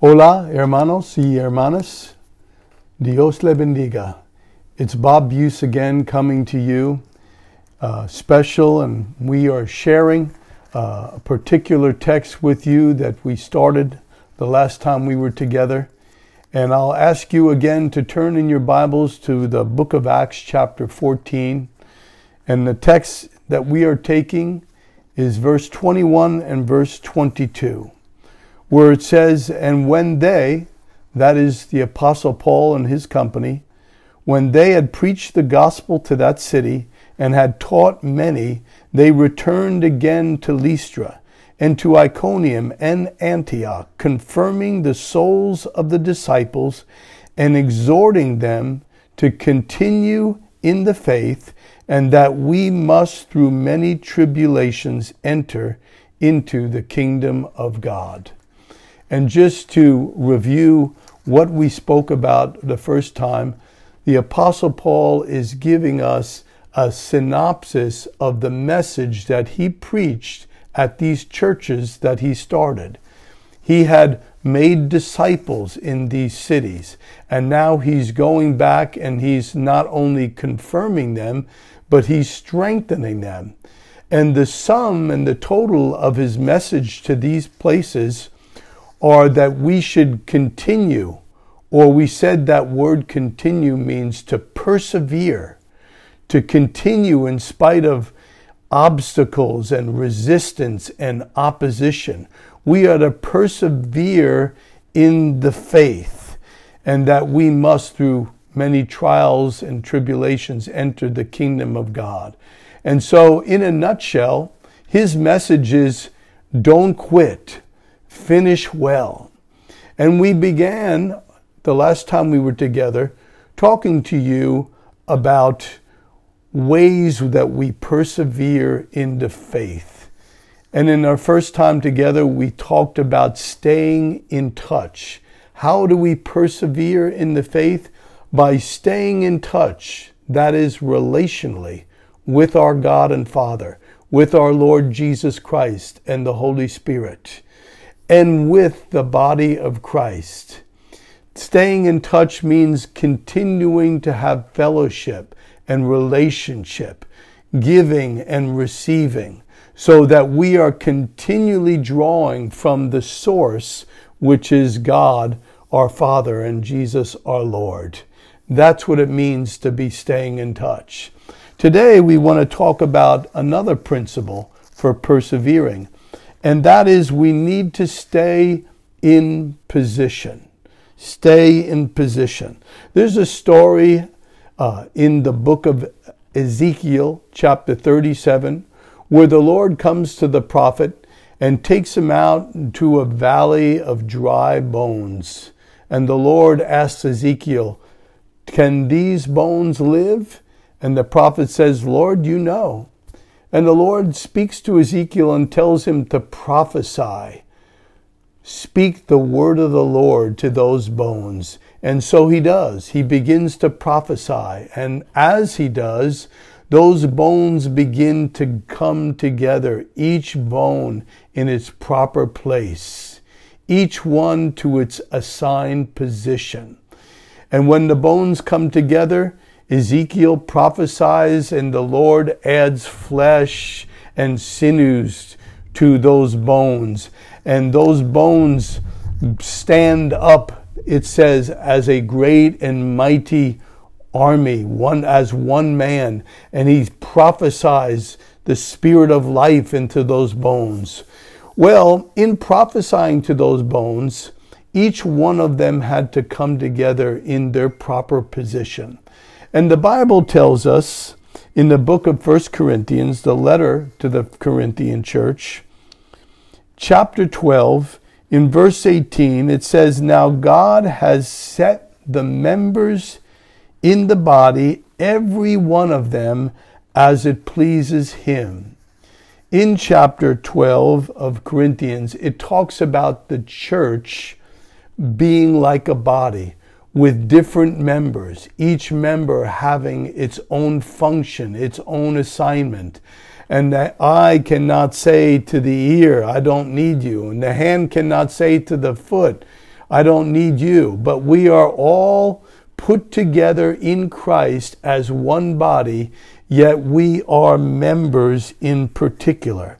Hola, hermanos y hermanas. Dios le bendiga. It's Bob Buse again coming to you, uh, special, and we are sharing uh, a particular text with you that we started the last time we were together. And I'll ask you again to turn in your Bibles to the book of Acts, chapter 14. And the text that we are taking is verse 21 and verse 22 where it says, And when they, that is the Apostle Paul and his company, when they had preached the gospel to that city and had taught many, they returned again to Lystra and to Iconium and Antioch, confirming the souls of the disciples and exhorting them to continue in the faith, and that we must through many tribulations enter into the kingdom of God. And just to review what we spoke about the first time, the Apostle Paul is giving us a synopsis of the message that he preached at these churches that he started. He had made disciples in these cities, and now he's going back and he's not only confirming them, but he's strengthening them. And the sum and the total of his message to these places are that we should continue, or we said that word continue means to persevere, to continue in spite of obstacles and resistance and opposition. We are to persevere in the faith, and that we must, through many trials and tribulations, enter the kingdom of God. And so, in a nutshell, his message is don't quit finish well. And we began the last time we were together talking to you about ways that we persevere in the faith. And in our first time together, we talked about staying in touch. How do we persevere in the faith? By staying in touch, that is relationally, with our God and Father, with our Lord Jesus Christ and the Holy Spirit and with the body of Christ. Staying in touch means continuing to have fellowship and relationship, giving and receiving, so that we are continually drawing from the source, which is God, our Father, and Jesus, our Lord. That's what it means to be staying in touch. Today, we want to talk about another principle for persevering, and that is we need to stay in position. Stay in position. There's a story uh, in the book of Ezekiel, chapter 37, where the Lord comes to the prophet and takes him out into a valley of dry bones. And the Lord asks Ezekiel, Can these bones live? And the prophet says, Lord, you know. And the Lord speaks to Ezekiel and tells him to prophesy. Speak the word of the Lord to those bones. And so he does. He begins to prophesy. And as he does, those bones begin to come together, each bone in its proper place, each one to its assigned position. And when the bones come together, Ezekiel prophesies, and the Lord adds flesh and sinews to those bones. And those bones stand up, it says, as a great and mighty army, one as one man. And he prophesies the spirit of life into those bones. Well, in prophesying to those bones, each one of them had to come together in their proper position. And the Bible tells us in the book of First Corinthians, the letter to the Corinthian church, chapter 12, in verse 18, it says, Now God has set the members in the body, every one of them, as it pleases Him. In chapter 12 of Corinthians, it talks about the church being like a body with different members, each member having its own function, its own assignment. And the eye cannot say to the ear, I don't need you. And the hand cannot say to the foot, I don't need you. But we are all put together in Christ as one body, yet we are members in particular.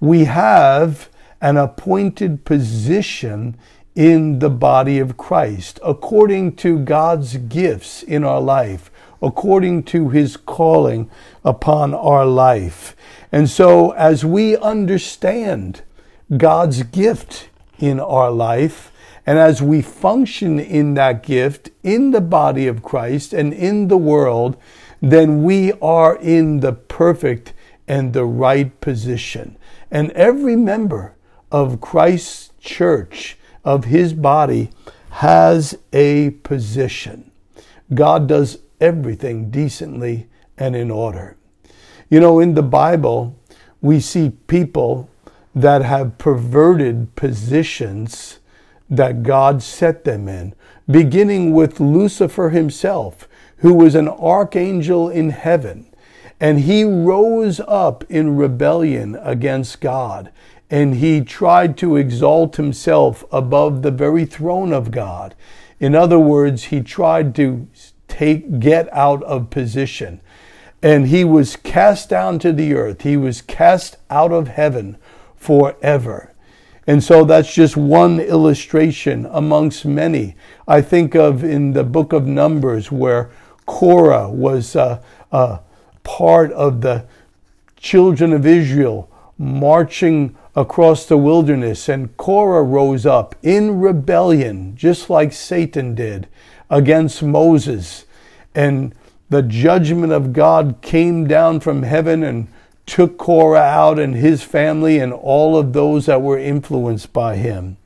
We have an appointed position in the body of Christ, according to God's gifts in our life, according to his calling upon our life. And so, as we understand God's gift in our life, and as we function in that gift in the body of Christ and in the world, then we are in the perfect and the right position. And every member of Christ's church of his body has a position. God does everything decently and in order. You know, in the Bible, we see people that have perverted positions that God set them in, beginning with Lucifer himself, who was an archangel in heaven. And he rose up in rebellion against God and he tried to exalt himself above the very throne of God. In other words, he tried to take get out of position. And he was cast down to the earth. He was cast out of heaven forever. And so that's just one illustration amongst many. I think of in the book of Numbers where Korah was a, uh, a uh, part of the children of Israel marching across the wilderness, and Korah rose up in rebellion, just like Satan did against Moses. And the judgment of God came down from heaven and took Korah out and his family and all of those that were influenced by him.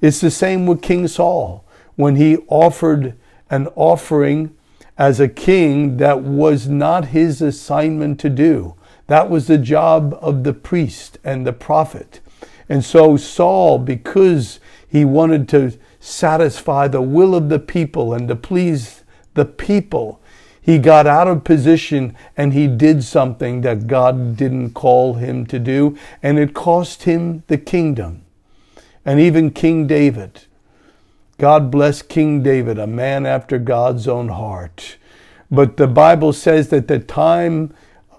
It's the same with King Saul when he offered an offering as a king that was not his assignment to do. That was the job of the priest and the prophet. And so Saul, because he wanted to satisfy the will of the people and to please the people, he got out of position and he did something that God didn't call him to do, and it cost him the kingdom. And even King David. God bless King David, a man after God's own heart. But the Bible says that the time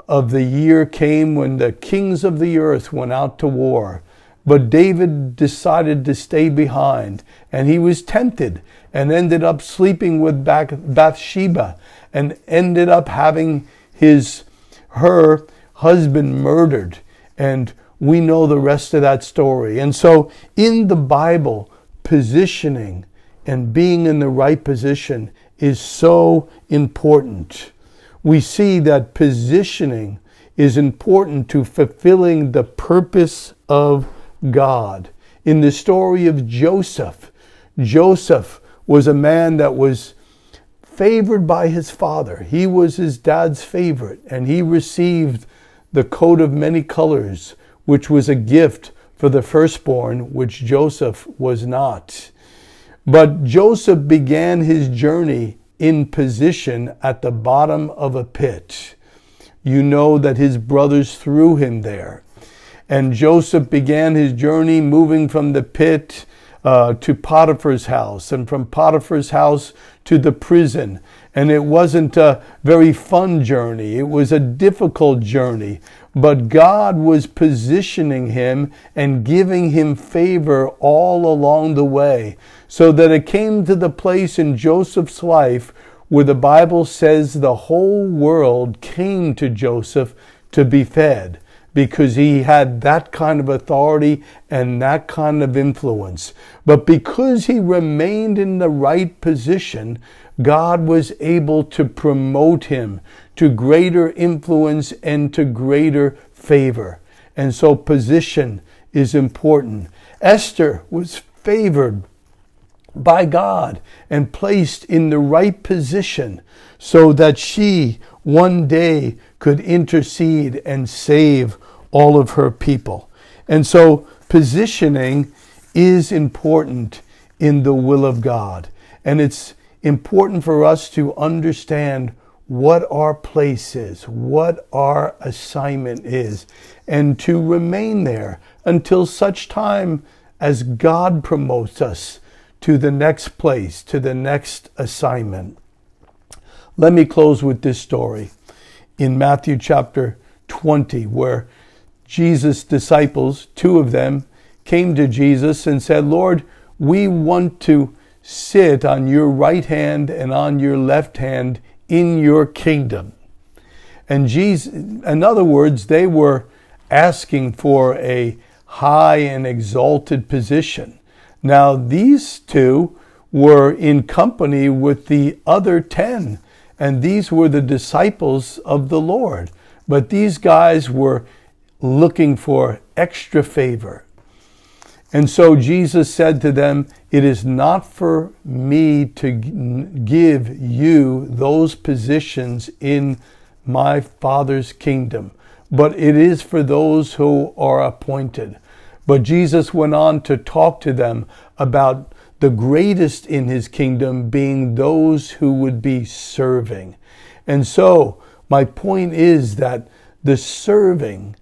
of the year came when the kings of the earth went out to war. But David decided to stay behind, and he was tempted and ended up sleeping with Bathsheba and ended up having his her husband murdered. And we know the rest of that story. And so in the Bible, positioning and being in the right position is so important we see that positioning is important to fulfilling the purpose of God. In the story of Joseph, Joseph was a man that was favored by his father. He was his dad's favorite, and he received the coat of many colors, which was a gift for the firstborn, which Joseph was not. But Joseph began his journey in position at the bottom of a pit. You know that his brothers threw him there. And Joseph began his journey moving from the pit uh, to Potiphar's house and from Potiphar's house to the prison. And it wasn't a very fun journey, it was a difficult journey. But God was positioning him and giving him favor all along the way, so that it came to the place in Joseph's life where the Bible says the whole world came to Joseph to be fed because he had that kind of authority and that kind of influence. But because he remained in the right position, God was able to promote him to greater influence and to greater favor. And so position is important. Esther was favored by God and placed in the right position so that she one day could intercede and save all of her people. And so positioning is important in the will of God. And it's important for us to understand what our place is, what our assignment is, and to remain there until such time as God promotes us to the next place, to the next assignment. Let me close with this story in Matthew chapter 20, where Jesus' disciples, two of them, came to Jesus and said, Lord, we want to sit on your right hand and on your left hand in your kingdom. And Jesus, in other words, they were asking for a high and exalted position. Now, these two were in company with the other 10, and these were the disciples of the Lord. But these guys were looking for extra favor, and so Jesus said to them, It is not for me to give you those positions in my Father's kingdom, but it is for those who are appointed. But Jesus went on to talk to them about the greatest in his kingdom being those who would be serving. And so, my point is that the serving,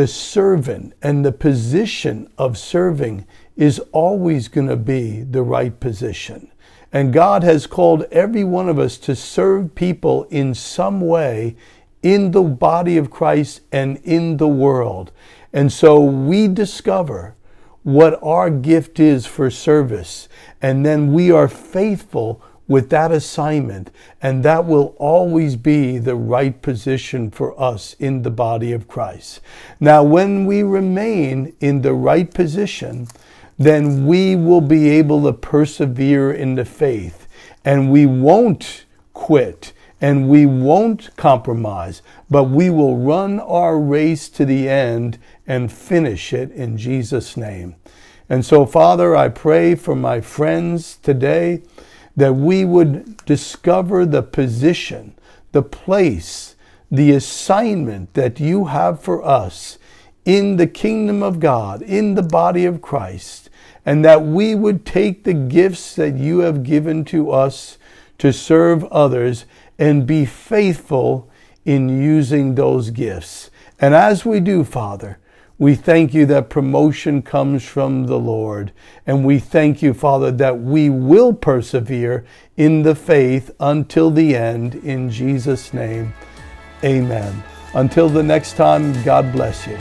the servant and the position of serving is always going to be the right position. And God has called every one of us to serve people in some way in the body of Christ and in the world. And so we discover what our gift is for service. And then we are faithful with that assignment, and that will always be the right position for us in the body of Christ. Now, when we remain in the right position, then we will be able to persevere in the faith and we won't quit and we won't compromise, but we will run our race to the end and finish it in Jesus' name. And so, Father, I pray for my friends today that we would discover the position, the place, the assignment that you have for us in the kingdom of God, in the body of Christ, and that we would take the gifts that you have given to us to serve others and be faithful in using those gifts. And as we do, Father, we thank you that promotion comes from the Lord. And we thank you, Father, that we will persevere in the faith until the end. In Jesus' name, amen. Until the next time, God bless you.